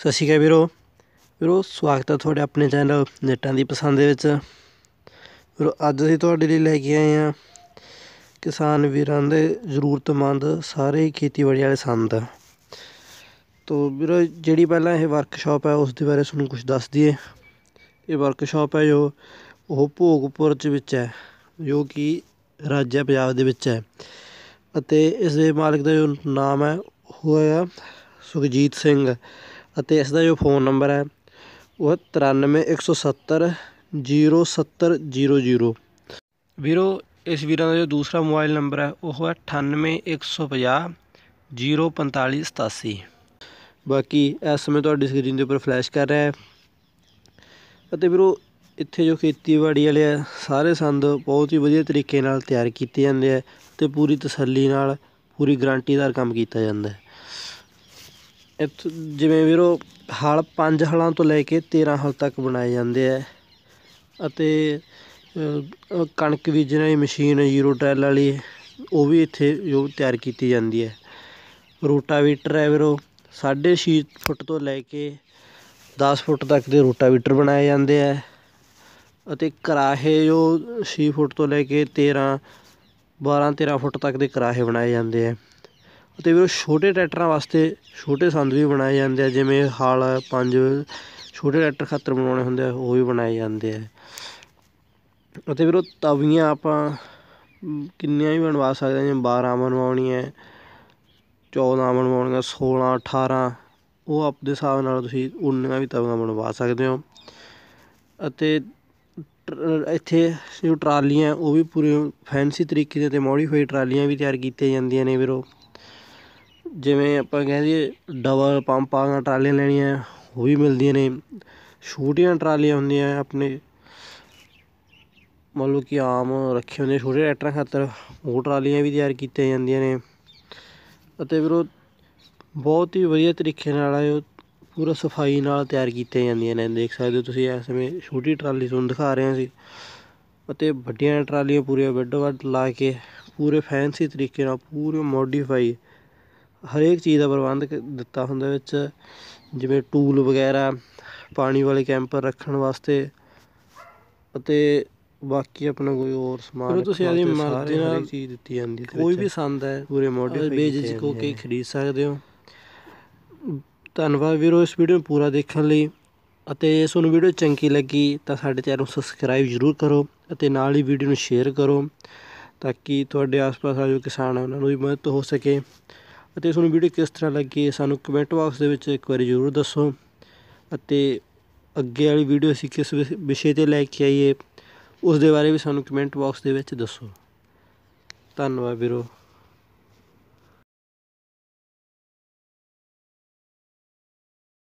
ਸਤਿ ਸ਼੍ਰੀ ਅਕਾਲ ਵੀਰੋ ਵੀਰੋ ਸਵਾਗਤ ਹੈ ਤੁਹਾਡੇ ਆਪਣੇ ਚੈਨਲ ਨੇਟਾਂ ਦੀ ਪਸੰਦ ਦੇ ਵਿੱਚ ਵੀਰੋ ਅੱਜ ਅਸੀਂ ਤੁਹਾਡੇ ਲਈ ਲੈ ਕੇ ਆਏ ਹਾਂ ਕਿਸਾਨ ਵੀਰਾਂ ਦੇ ਜ਼ਰੂਰਤਮੰਦ ਸਾਰੇ ਖੇਤੀਬਾੜੀ ਵਾਲੇ ਸੰਦ ਤੋਂ ਵੀਰੋ ਜਿਹੜੀ ਪਹਿਲਾਂ ਇਹ ਵਰਕਸ਼ਾਪ ਹੈ ਉਸ ਦੇ ਬਾਰੇ ਤੁਹਾਨੂੰ ਕੁਝ ਦੱਸ ਦਈਏ ਇਹ ਵਰਕਸ਼ਾਪ ਹੈ ਜੋ ਉਹ ਭੋਗਪੁਰ ਚ ਵਿੱਚ ਹੈ ਜੋ ਕਿ ਰਾਜ ਪੰਜਾਬ ਦੇ ਵਿੱਚ ਹੈ ਅਤੇ ਇਸ ਦੇ ਮਾਲਕ ਦਾ ਜੋ ਨਾਮ ਹੈ ਉਹ ਹੈ ਸੁਖਜੀਤ ਸਿੰਘ ਅਤੇ ਇਸ ਦਾ ਜੋ ਫ਼ੋਨ ਨੰਬਰ ਹੈ ਉਹ ਤਰਾਨਵੇਂ ਵੀਰੋ ਇਸ ਵੀਰਾਂ ਦਾ ਜੋ ਦੂਸਰਾ ਮੋਬਾਈਲ ਨੰਬਰ ਹੈ ਉਹ ਹੈ ਅਠਾਨਵੇਂ ਬਾਕੀ ਇਸ ਸਮੇਂ ਤੁਹਾਡੀ ਸਕਰੀਨ ਦੇ ਉੱਪਰ ਫਲੈਸ਼ ਕਰ ਰਿਹਾ ਹੈ ਅਤੇ ਵੀਰੋ ਇੱਥੇ ਜੋ ਖੇਤੀਬਾੜੀ ਵਾਲੇ ਆ ਸਾਰੇ ਸੰਦ ਬਹੁਤ ਹੀ ਵਧੀਆ ਤਰੀਕੇ ਨਾਲ ਤਿਆਰ ਕੀਤੇ ਜਾਂਦੇ ਆ ਤੇ ਪੂਰੀ ਤਸੱਲੀ ਨਾਲ ਪੂਰੀ ਗਾਰੰਟੀਦਾਰ ਕੰਮ ਕੀਤਾ ਜਾਂਦਾ ਹੈ ਇੱਥੋਂ ਜਿਵੇਂ ਵੀਰੋ ਹਲ ਪੰਜ ਹਲਾਂ ਤੋਂ ਲੈ ਕੇ 13 ਹਲ ਤੱਕ ਬਣਾਏ ਜਾਂਦੇ ਆ ਅਤੇ ਕਣਕ ਬੀਜਣ ਵਾਲੀ ਮਸ਼ੀਨ ਜ਼ੀਰੋ ਟਰੈਲ ਵਾਲੀ ਉਹ ਵੀ ਇੱਥੇ ਜੋ ਤਿਆਰ ਕੀਤੀ ਜਾਂਦੀ ਹੈ ਰੋਟਾਵੀਟਰ ਹੈ ਵੀਰੋ 6.5 ਫੁੱਟ ਤੋਂ ਲੈ ਕੇ 10 ਫੁੱਟ ਤੱਕ ਦੇ ਰੋਟਾਵੀਟਰ ਬਣਾਏ ਜਾਂਦੇ ਆ ਅਤੇ ਕਰਾਹੇ ਜੋ 6 ਫੁੱਟ ਤੋਂ ਲੈ ਕੇ 13 12 13 ਫੁੱਟ ਤੱਕ ਦੇ ਕਰਾਹੇ ਬਣਾਏ ਜਾਂਦੇ ਆ ਅਤੇ ਵੀਰੋ ਛੋਟੇ ਟਰੈਕਟਰਾਂ ਵਾਸਤੇ ਛੋਟੇ ਸੰਦ ਵੀ ਬਣਾਏ ਜਾਂਦੇ ਆ ਜਿਵੇਂ ਹਲ ਪੰਜ ਛੋਟੇ ਟਰੈਕਟਰ ਖਾਤਰ ਬਣਾਉਣੇ ਹੁੰਦੇ ਆ ਉਹ ਵੀ ਬਣਾਏ ਜਾਂਦੇ ਆ ਅਤੇ ਵੀਰੋ ਤਵੀਆਂ ਆਪਾਂ ਕਿੰਨੀਆਂ ਵੀ ਬਣਵਾ ਸਕਦੇ ਆ ਜਿਵੇਂ 12 ਬਣਵਾਉਣੀ ਹੈ 14 ਬਣਵਾਉਣੀਆਂ 16 18 ਉਹ ਆਪਦੇ ਹਿਸਾਬ ਨਾਲ ਤੁਸੀਂ ਉਨੀਆਂ ਵੀ ਤਵੀਆਂ ਬਣਵਾ ਸਕਦੇ ਹੋ ਅਤੇ ਇੱਥੇ ਜੋ ਟਰਾਲੀਆਂ ਉਹ ਵੀ ਪੂਰੇ ਫੈਂਸੀ ਤਰੀਕੇ ਦੇ ਤੇ ਮੋਡੀਫਾਈਡ ਟਰਾਲੀਆਂ ਵੀ ਤਿਆਰ ਕੀਤੀਆਂ ਜਾਂਦੀਆਂ ਨੇ ਵੀਰੋ ਜਿਵੇਂ ਆਪਾਂ ਕਹਿ ਦਈਏ ਡਬਲ ਪੰਪ ਟਰਾਲੀ ਲੈਣੀ ਹੈ ਉਹ ਵੀ ਮਿਲਦੀਆਂ ਨੇ ਛੋਟੀਆਂ ਟਰਾਲੀਆਂ ਹੁੰਦੀਆਂ ਆਪਣੇ ਲਓ ਕਿ ਆਮ ਰੱਖੇ ਹੁੰਦੇ ਛੋਟੇ ਟਰੈਕਟਰਾਂ ਖਾਤਰ ਉਹ ਟਰਾਲੀਆਂ ਵੀ ਤਿਆਰ ਕੀਤੀਆਂ ਜਾਂਦੀਆਂ ਨੇ ਅਤੇ ਵੀਰੋ ਬਹੁਤ ਹੀ ਵਧੀਆ ਤਰੀਕੇ ਨਾਲ ਆ ਪੂਰਾ ਸਫਾਈ ਨਾਲ ਤਿਆਰ ਕੀਤੇ ਜਾਂਦੀਆਂ ਨੇ ਦੇਖ ਸਕਦੇ ਹੋ ਤੁਸੀਂ ਇਸ ਸਮੇਂ ਛੋਟੀ ਟਰਾਲੀ ਤੁਹਾਨੂੰ ਦਿਖਾ ਰਹੇ ਹਾਂ ਸੀ ਅਤੇ ਵੱਡੀਆਂ ਟਰਾਲੀਆਂ ਪੂਰੀਆਂ ਬੈੱਡ ਵੱਡ ਲਾ ਕੇ ਪੂਰੇ ਫੈਂਸੀ ਤਰੀਕੇ ਨਾਲ ਪੂਰੇ ਮੋਡੀਫਾਈ ਹਰੇਕ ਚੀਜ਼ ਦਾ ਪ੍ਰਬੰਧ ਦਿੱਤਾ ਹੁੰਦਾ ਵਿੱਚ ਜਿਵੇਂ ਟੂਲ ਵਗੈਰਾ ਪਾਣੀ ਵਾਲੇ ਕੈਂਪਰ ਰੱਖਣ ਵਾਸਤੇ ਅਤੇ ਬਾਕੀ ਆਪਣਾ ਕੋਈ ਹੋਰ ਸਮਾਨ ਚਲੋ ਤੁਸੀਂ ਆਦੀ ਮਰਜ਼ੀ ਨਾਲ ਚੀਜ਼ ਦਿੱਤੀ ਜਾਂਦੀ ਹੈ ਕੋਈ ਵੀ ਸੰਦ ਹੈ ਪੂਰੇ ਮੋਢੇ ਜੀ ਕੋ ਕੇ ਖਰੀਦ ਸਕਦੇ ਹੋ ਧੰਨਵਾਦ ਵੀਰੋ ਇਸ ਵੀਡੀਓ ਨੂੰ ਪੂਰਾ ਦੇਖਣ ਲਈ ਅਤੇ ਜੇ ਤੁਹਾਨੂੰ ਵੀਡੀਓ ਚੰਗੀ ਲੱਗੀ ਤਾਂ ਸਾਡੇ ਚੈਨਲ ਨੂੰ ਸਬਸਕ੍ਰਾਈਬ ਜ਼ਰੂਰ ਕਰੋ ਅਤੇ ਨਾਲ ਹੀ ਵੀਡੀਓ ਨੂੰ ਸ਼ੇਅਰ ਕਰੋ ਤਾਂ ਕਿ ਤੁਹਾਡੇ ਆਸ-ਪਾਸ ਆ ਜੋ ਕਿਸਾਨ ਉਹਨਾਂ ਨੂੰ ਵੀ ਮਦਦ ਹੋ ਸਕੇ ਅਤੇ ਤੁਹਾਨੂੰ ਵੀਡੀਓ ਕਿਸ ਤਰ੍ਹਾਂ ਲੱਗੀ ਸਾਨੂੰ ਕਮੈਂਟ ਬਾਕਸ ਦੇ ਵਿੱਚ ਇੱਕ ਵਾਰੀ ਜ਼ਰੂਰ ਦੱਸੋ ਅਤੇ ਅੱਗੇ ਵਾਲੀ ਵੀਡੀਓ ਅਸੀਂ ਕਿਸ ਵਿਸ਼ੇ ਤੇ ਲੈ ਕੇ ਆਈਏ ਉਸ ਦੇ ਬਾਰੇ ਵੀ ਸਾਨੂੰ ਕਮੈਂਟ ਬਾਕਸ ਦੇ ਵਿੱਚ ਦੱਸੋ ਧੰਨਵਾਦ ਵੀਰੋ